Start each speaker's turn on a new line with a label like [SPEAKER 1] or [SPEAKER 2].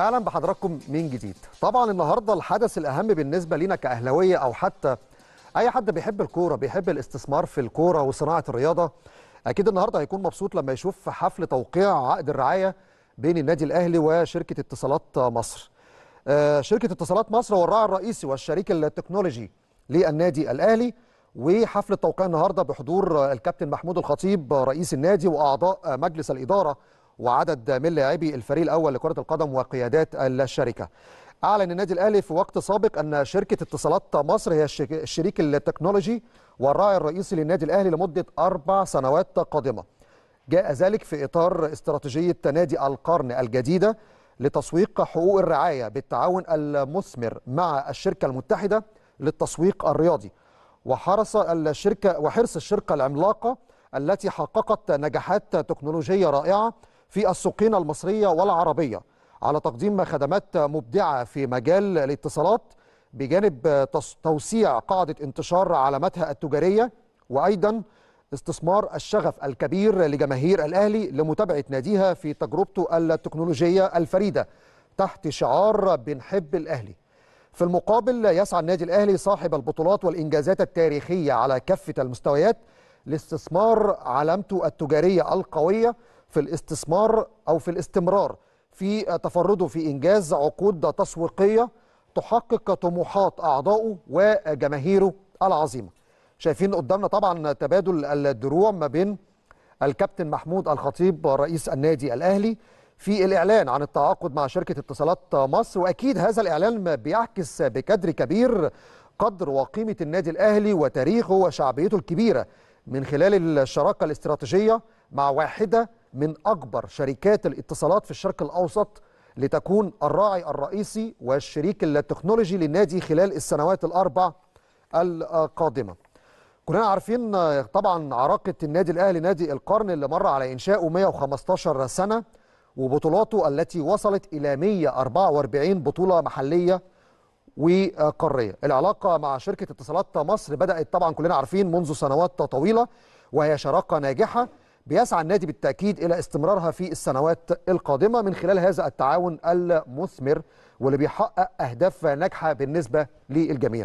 [SPEAKER 1] اهلا بحضراتكم من جديد طبعا النهارده الحدث الاهم بالنسبه لينا كاهلاويه او حتى اي حد بيحب الكوره بيحب الاستثمار في الكوره وصناعه الرياضه اكيد النهارده هيكون مبسوط لما يشوف حفل توقيع عقد الرعايه بين النادي الاهلي وشركه اتصالات مصر آه، شركه اتصالات مصر هو الراعي الرئيسي والشريك التكنولوجي للنادي الاهلي وحفل التوقيع النهارده بحضور الكابتن محمود الخطيب رئيس النادي واعضاء مجلس الاداره وعدد من لاعبي الفريق الاول لكره القدم وقيادات الشركه اعلن النادي الاهلي في وقت سابق ان شركه اتصالات مصر هي الشريك التكنولوجي والراعي الرئيسي للنادي الاهلي لمده اربع سنوات قادمه جاء ذلك في اطار استراتيجيه نادي القرن الجديده لتسويق حقوق الرعايه بالتعاون المثمر مع الشركه المتحده للتسويق الرياضي وحرص الشركه وحرص الشركه العملاقه التي حققت نجاحات تكنولوجيه رائعه في السوقين المصرية والعربية على تقديم خدمات مبدعة في مجال الاتصالات بجانب توسيع قاعدة انتشار علاماتها التجارية وأيضا استثمار الشغف الكبير لجماهير الأهلي لمتابعة ناديها في تجربته التكنولوجية الفريدة تحت شعار بنحب الأهلي في المقابل يسعى النادي الأهلي صاحب البطولات والإنجازات التاريخية على كافة المستويات لاستثمار علامته التجارية القوية في الاستثمار أو في الاستمرار في تفرده في إنجاز عقود تسويقية تحقق طموحات أعضائه وجماهيره العظيمة شايفين قدامنا طبعا تبادل الدروع ما بين الكابتن محمود الخطيب رئيس النادي الأهلي في الإعلان عن التعاقد مع شركة اتصالات مصر وأكيد هذا الإعلان بيعكس بقدر كبير قدر وقيمة النادي الأهلي وتاريخه وشعبيته الكبيرة من خلال الشراكة الاستراتيجية مع واحدة من أكبر شركات الاتصالات في الشرق الأوسط لتكون الراعي الرئيسي والشريك التكنولوجي للنادي خلال السنوات الأربع القادمة كلنا عارفين طبعا عراقة النادي الأهلي نادي القرن اللي مر على إنشاؤه 115 سنة وبطولاته التي وصلت إلى 144 بطولة محلية وقارية العلاقة مع شركة اتصالات مصر بدأت طبعا كلنا عارفين منذ سنوات طويلة وهي شراكة ناجحة بيسعى النادي بالتأكيد إلى استمرارها في السنوات القادمة من خلال هذا التعاون المثمر واللي بيحقق أهداف ناجحة بالنسبة للجميع